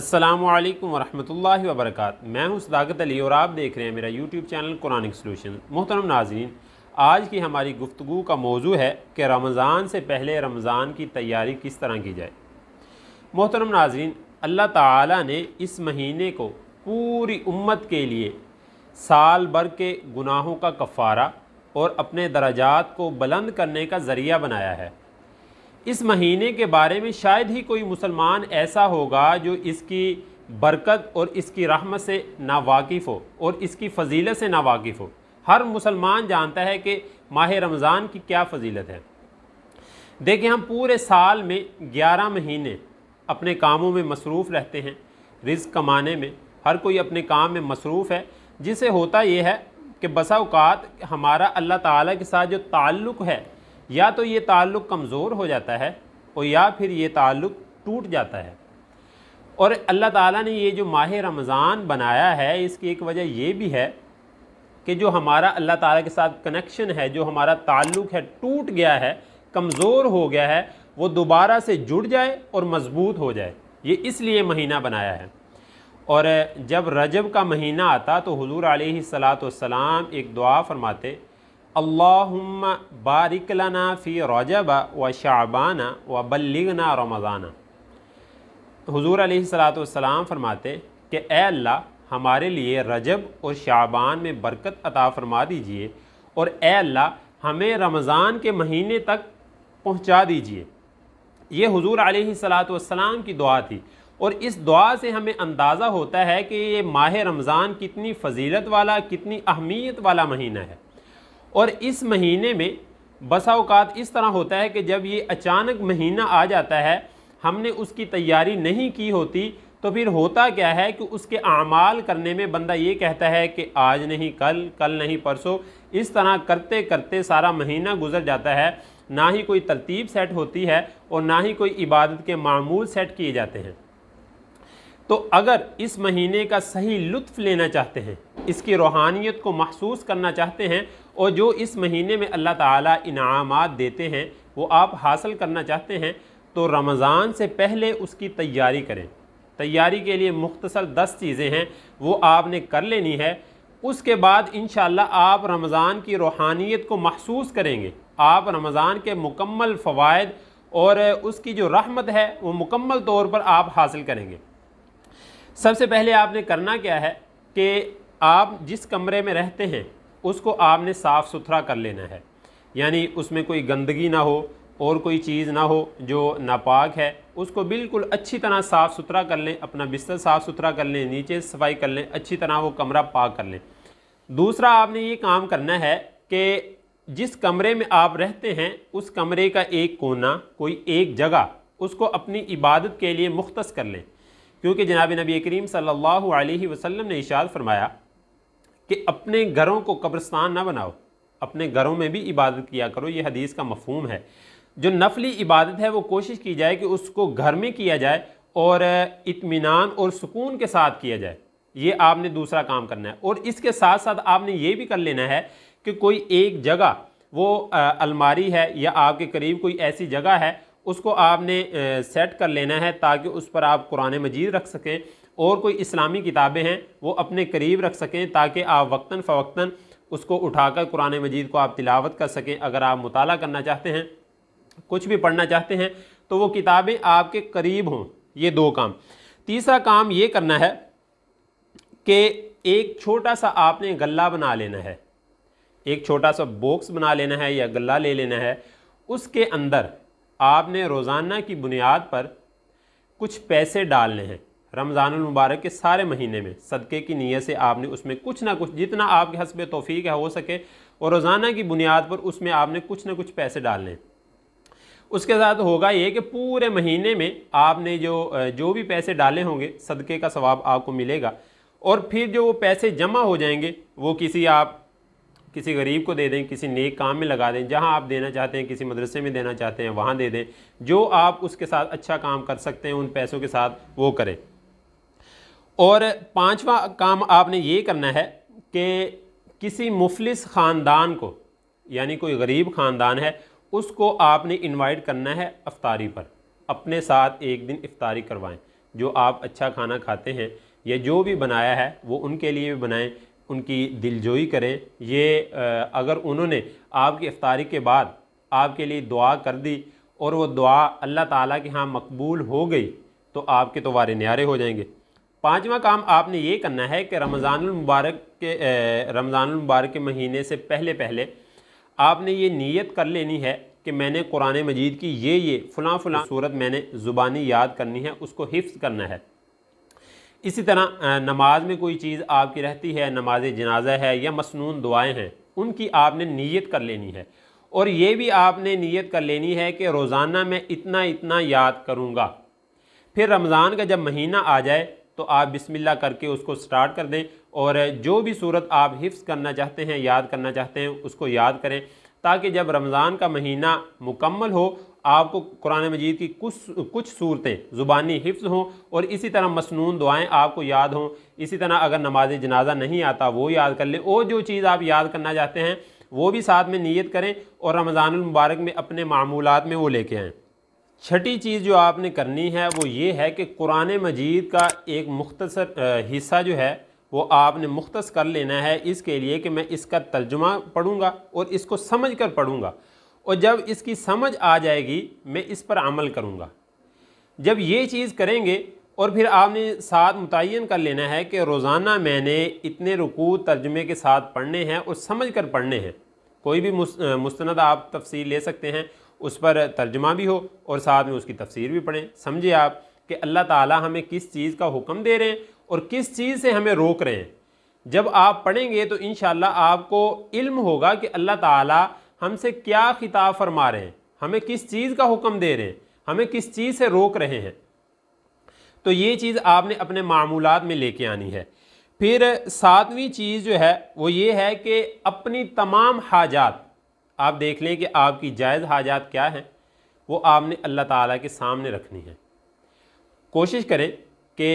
अस्सलाम वालेकुम रहमतुल्लाहि व बरकात मैं हूं सदाकत अली और आप देख रहे हैं मेरा यूट्यूब चैनल कुरानिक सलूशन मोहतरम नाजीन आज की हमारी गुफ्तु का मौजू है कि रमज़ान से पहले रमज़ान की तैयारी किस तरह की जाए मोहतरम नाजीन अल्लाह ताला ने इस महीने को पूरी उम्मत के लिए साल भर के गुनाहों का कफ़ारा और अपने दराजात को बुलंद करने का ज़रिया बनाया है इस महीने के बारे में शायद ही कोई मुसलमान ऐसा होगा जो इसकी बरकत और इसकी रहमत से नावाकिफ़ हो और इसकी फजीलत से नावाकिफ़ हो हर मुसलमान जानता है कि माह रमज़ान की क्या फजीलत है देखिए हम पूरे साल में ग्यारह महीने अपने कामों में मसरूफ़ रहते हैं रिज़ कमाने में हर कोई अपने काम में मसरूफ़ है जिसे होता यह है कि बसा हमारा अल्लाह ताला के साथ जो ताल्लुक़ है या तो ये ताल्लुक़ कमज़ोर हो जाता है और या फिर ये ताल्लुक़ टूट जाता है और अल्लाह ताला ने ये जो माह रमज़ान बनाया है इसकी एक वजह ये भी है कि जो हमारा अल्लाह ताला के साथ कनेक्शन है जो हमारा ताल्लुक़ है टूट गया है कमज़ोर हो गया है वो दोबारा से जुड़ जाए और मज़बूत हो जाए ये इसलिए महीना बनाया है और जब रजब का महीना आता तो हजूर सलात एक दुआ फरमाते अल्लाहुम्मा बारिक लना फ़ी रजब व शाबाना व बल्लिगना रमज़ाना हुजूर सलाम फरमाते कि ए अल्लाह हमारे लिए रजब और शाबान में बरकत अता फरमा दीजिए और ए अल्लाह हमें रमज़ान के महीने तक पहुँचा दीजिए ये हुजूर सलाम की दुआ थी और इस दुआ से हमें अंदाज़ा होता है कि ये माह रमज़ान कितनी फजीलत वाला कितनी अहमियत वाला महीना है और इस महीने में बसा अवकात इस तरह होता है कि जब ये अचानक महीना आ जाता है हमने उसकी तैयारी नहीं की होती तो फिर होता क्या है कि उसके अमाल करने में बंदा ये कहता है कि आज नहीं कल कल नहीं परसों इस तरह करते करते सारा महीना गुजर जाता है ना ही कोई तरतीब सेट होती है और ना ही कोई इबादत के मामूल सेट किए जाते हैं तो अगर इस महीने का सही लुत्फ़ लेना चाहते हैं इसकी रूहानियत को महसूस करना चाहते हैं और जो इस महीने में अल्लाह ताला इनामात देते हैं वो आप हासिल करना चाहते हैं तो रमज़ान से पहले उसकी तैयारी करें तैयारी के लिए मुख्तसर दस चीज़ें हैं वो आपने कर लेनी है उसके बाद इन आप रमज़ान की रूहानियत को महसूस करेंगे आप रमज़ान के मुकम्मल फ़वाद और उसकी जो रहमत है वो मुकम्मल तौर पर आप हासिल करेंगे सबसे पहले आपने करना क्या है कि आप जिस कमरे में रहते हैं उसको आपने साफ़ सुथरा कर लेना है यानी उसमें कोई गंदगी ना हो और कोई चीज़ ना हो जो नापाक है उसको बिल्कुल अच्छी तरह साफ़ सुथरा कर लें अपना बिस्तर साफ़ सुथरा कर लें नीचे सफाई कर लें अच्छी तरह वो कमरा पाक कर लें दूसरा आपने ये काम करना है कि जिस कमरे में आप रहते हैं उस कमरे का एक कोना कोई एक जगह उसको अपनी इबादत के लिए मुख्त कर लें क्योंकि जनाब नबी करीम सल्लल्लाहु अलैहि वसल्लम ने इशाद फरमाया कि अपने घरों को कब्रस्तान ना बनाओ अपने घरों में भी इबादत किया करो ये हदीस का मफहम है जो नफली इबादत है वो कोशिश की जाए कि उसको घर में किया जाए और इत्मीनान और सुकून के साथ किया जाए ये आपने दूसरा काम करना है और इसके साथ साथ आपने ये भी कर लेना है कि कोई एक जगह वो अलमारी है या आपके करीब कोई ऐसी जगह है उसको आपने सेट कर लेना है ताकि उस पर आप कुरान मजीद रख सकें और कोई इस्लामी किताबें हैं वो अपने करीब रख सकें ताकि आप वक्ता फ़वक्ता उसको उठाकर कुरान मजीद को आप तिलावत कर सकें अगर आप मुताल करना चाहते हैं कुछ भी पढ़ना चाहते हैं तो वो किताबें आपके करीब हों ये दो काम तीसरा काम ये करना है कि एक छोटा सा आपने गला बना लेना है एक छोटा सा बॉक्स बना लेना है या गला ले लेना है उसके अंदर आपने रोज़ाना की बुनियाद पर कुछ पैसे डालने हैं रमज़ानमबारक के सारे महीने में सदक़े की नीयत से आपने उसमें कुछ ना कुछ जितना आपके हसब तोफ़ी है हो सके और रोज़ाना की बुनियाद पर उसमें आपने कुछ ना कुछ पैसे डालने उसके साथ होगा ये कि पूरे महीने में आपने जो जो भी पैसे डाले होंगे सदक़े का स्वाब आपको मिलेगा और फिर जो वो पैसे जमा हो जाएंगे वो किसी आप किसी गरीब को दे दें किसी नेक काम में लगा दें जहां आप देना चाहते हैं किसी मदरसे में देना चाहते हैं वहां दे दें जो आप उसके साथ अच्छा काम कर सकते हैं उन पैसों के साथ वो करें और पांचवा काम आपने ये करना है कि किसी मुफलिस ख़ानदान को यानी कोई गरीब ख़ानदान है उसको आपने इनवाइट करना है अफ्तारी पर अपने साथ एक दिन इफ्तारी करवाएं जो आप अच्छा खाना खाते हैं या जो भी बनाया है वो उनके लिए भी बनाएं उनकी दिलजोई करें ये अगर उन्होंने आपकी इफ्तारी के बाद आपके लिए दुआ कर दी और वो दुआ अल्लाह ताला के यहाँ मकबूल हो गई तो आपके तो वारे न्यारे हो जाएंगे पाँचवा काम आपने ये करना है कि रमज़ानमबारक के रमज़ानमबारक के महीने से पहले पहले आपने ये नीयत कर लेनी है कि मैंने कुरान मजीद की ये ये फ़लाँ फ़लाँ सूरत मैंने ज़ुबानी याद करनी है उसको हिफ्स करना है इसी तरह नमाज में कोई चीज़ आपकी रहती है नमाज जनाजा है या मसनून दुआएँ हैं उनकी आपने नीयत कर लेनी है और ये भी आपने नीयत कर लेनी है कि रोज़ाना मैं इतना इतना याद करूँगा फिर रमज़ान का जब महीना आ जाए तो आप बिस्मिल्लाह करके उसको स्टार्ट कर दें और जो भी सूरत आप हिफ्स करना चाहते हैं याद करना चाहते हैं उसको याद करें ताकि जब रमज़ान का महीना मुकम्मल हो आपको कुरान मजीद की कुछ कुछ सूरतें ज़ुबानी हिफ्ज़ हों और इसी तरह मसनून दुआएं आपको याद हों इसी तरह अगर नमाज जनाजा नहीं आता वो याद कर लें और जो चीज़ आप याद करना चाहते हैं वो भी साथ में नीयत करें और रमज़ान मुबारक में अपने मामूलत में वो लेके आएँ छठी चीज़ जो आपने करनी है वो ये है कि कुरान मजीद का एक मुख्तसर हिस्सा जो है वो आपने मुख्तस कर लेना है इसके लिए कि मैं इसका तर्जुमा पढ़ूँगा और इसको समझ कर पढ़ूँगा और जब इसकी समझ आ जाएगी मैं इस पर अमल करूँगा जब ये चीज़ करेंगे और फिर आपने साथ मुतन कर लेना है कि रोज़ाना मैंने इतने रुकू तर्जुमे के साथ पढ़ने हैं और समझ कर पढ़ने हैं कोई भी मुस्त, मुस्ंद आप तफसील ले सकते हैं उस पर तर्जमा भी हो और साथ में उसकी तफसीर भी पढ़ें समझे आप कि अल्लाह ताला हमें किस चीज़ का हुक्म दे रहे हैं और किस चीज़ से हमें रोक रहे हैं जब आप पढ़ेंगे तो इन आपको इल्म होगा कि अल्लाह ताला हमसे क्या खिताब फरमा रहे हैं हमें किस चीज़ का हुक्म दे रहे हैं हमें किस चीज़ से रोक रहे हैं तो ये चीज़ आपने अपने मामूलत में लेके आनी है फिर सातवीं चीज़ जो है वो ये है कि अपनी तमाम हाजात आप देख लें कि आपकी जायज़ हाजात क्या हैं वो आपने अल्लाह ताला के सामने रखनी है कोशिश करें कि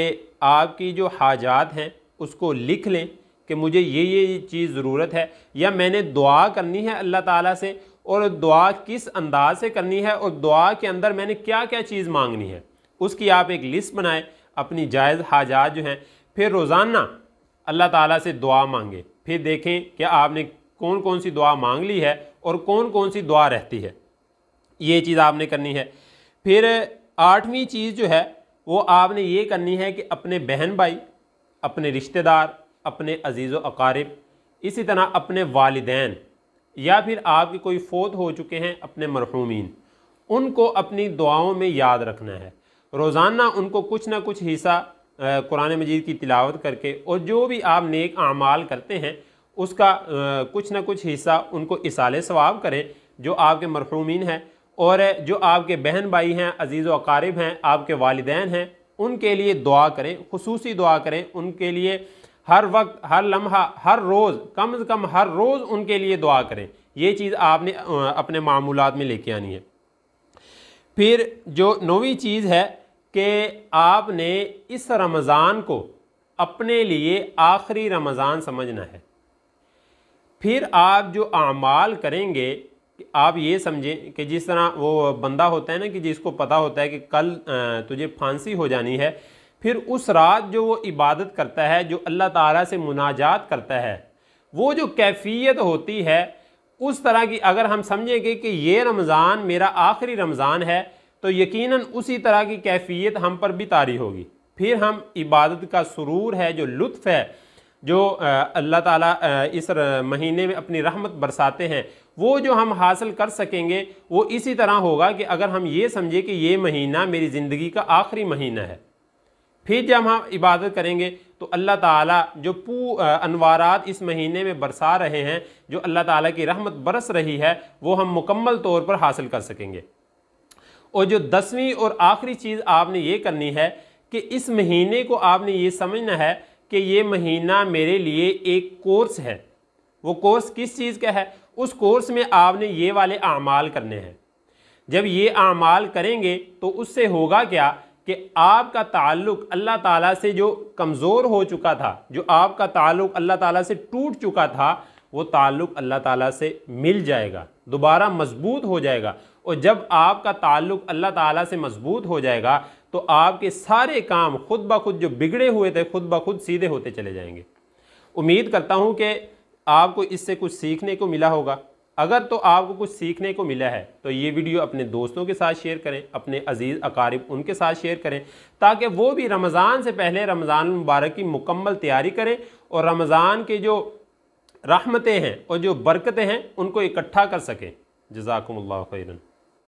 आपकी जो हाजात हैं उसको लिख लें कि मुझे ये ये चीज़ ज़रूरत है या मैंने दुआ करनी है अल्लाह ताला से और दुआ किस अंदाज से करनी है और दुआ के अंदर मैंने क्या क्या चीज़ मांगनी है उसकी आप एक लिस्ट बनाएं अपनी जायज़ हाजात जो हैं फिर रोज़ाना अल्लाह ताला से दुआ मांगे फिर देखें कि आपने कौन कौन सी दुआ मांग ली है और कौन कौन सी दुआ रहती है ये चीज़ आपने करनी है फिर आठवीं चीज़ जो है वो आपने ये करनी है कि अपने बहन भाई अपने रिश्तेदार अपने अजीज़ अकारिब इसी तरह अपने वालदेन या फिर आपके कोई फोत हो चुके हैं अपने मरहूमिन उनको अपनी दुआओं में याद रखना है रोज़ाना उनको कुछ ना कुछ हिस्सा कुरान मजीद की तिलावत करके और जो भी आप नेक आमाल करते हैं उसका कुछ ना कुछ हिस्सा उनको इसाले सवाब करें जो आपके मरहूमिन हैं और जो आपके बहन भाई हैं अजीज़ वक़ारब हैं आपके वालदेन हैं उनके लिए दुआ करें खसूस दुआ करें उनके लिए हर वक्त हर लम्हा हर रोज़ कम अज़ कम हर रोज़ उनके लिए दुआ करें ये चीज़ आपने अपने मामूल में लेके आनी है फिर जो नौवीं चीज़ है कि आपने इस रमज़ान को अपने लिए आखिरी रमज़ान समझना है फिर आप जो अमाल करेंगे आप ये समझें कि जिस तरह वो बंदा होता है ना कि जिसको पता होता है कि कल तुझे फांसी हो जानी है फिर उस रात जो वो इबादत करता है जो अल्लाह ताला से मुनाजात करता है वो जो कैफियत होती है उस तरह की अगर हम समझेंगे कि ये रमज़ान मेरा आखिरी रमज़ान है तो यकीनन उसी तरह की कैफियत हम पर भी तारी होगी फिर हम इबादत का सुरूर है जो लुत्फ़ है जो अल्लाह ताला इस महीने में अपनी रहमत बरसाते हैं वो जो हम हासिल कर सकेंगे वो इसी तरह होगा कि अगर हम ये समझे कि ये महीना मेरी ज़िंदगी का आखिरी महीना है फिर जब हम इबादत करेंगे तो अल्लाह ताला जो पू अनवारात इस महीने में बरसा रहे हैं जो अल्लाह ताला की रहमत बरस रही है वो हम मुकम्मल तौर पर हासिल कर सकेंगे और जो दसवीं और आखिरी चीज़ आपने ये करनी है कि इस महीने को आपने ये समझना है कि ये महीना मेरे लिए एक कोर्स है वो कोर्स किस चीज़ का है उस कोर्स में आपने ये वाले अमाल करने हैं जब ये अमाल करेंगे तो उससे होगा क्या कि आपका ताल्लुक अल्लाह ताला से जो कमज़ोर हो चुका था जो आपका ताल्लुक अल्लाह ताला से टूट चुका था वो ताल्लुक अल्लाह ताला से मिल जाएगा दोबारा मजबूत हो जाएगा और जब आपका ताल्लुक अल्लाह ताला से मजबूत हो जाएगा तो आपके सारे काम खुद ब खुद जो बिगड़े हुए थे खुद ब खुद सीधे होते चले जाएंगे उम्मीद करता हूँ कि आपको इससे कुछ सीखने को मिला होगा अगर तो आपको कुछ सीखने को मिला है तो ये वीडियो अपने दोस्तों के साथ शेयर करें अपने अजीज़ अकारीब उनके साथ शेयर करें ताकि वो भी रमज़ान से पहले रमज़ान मुबारक की मुकम्मल तैयारी करें और रमज़ान के जो रहमतें हैं और जो बरकतें हैं उनको इकट्ठा कर सकें जजाकम्ला खैरन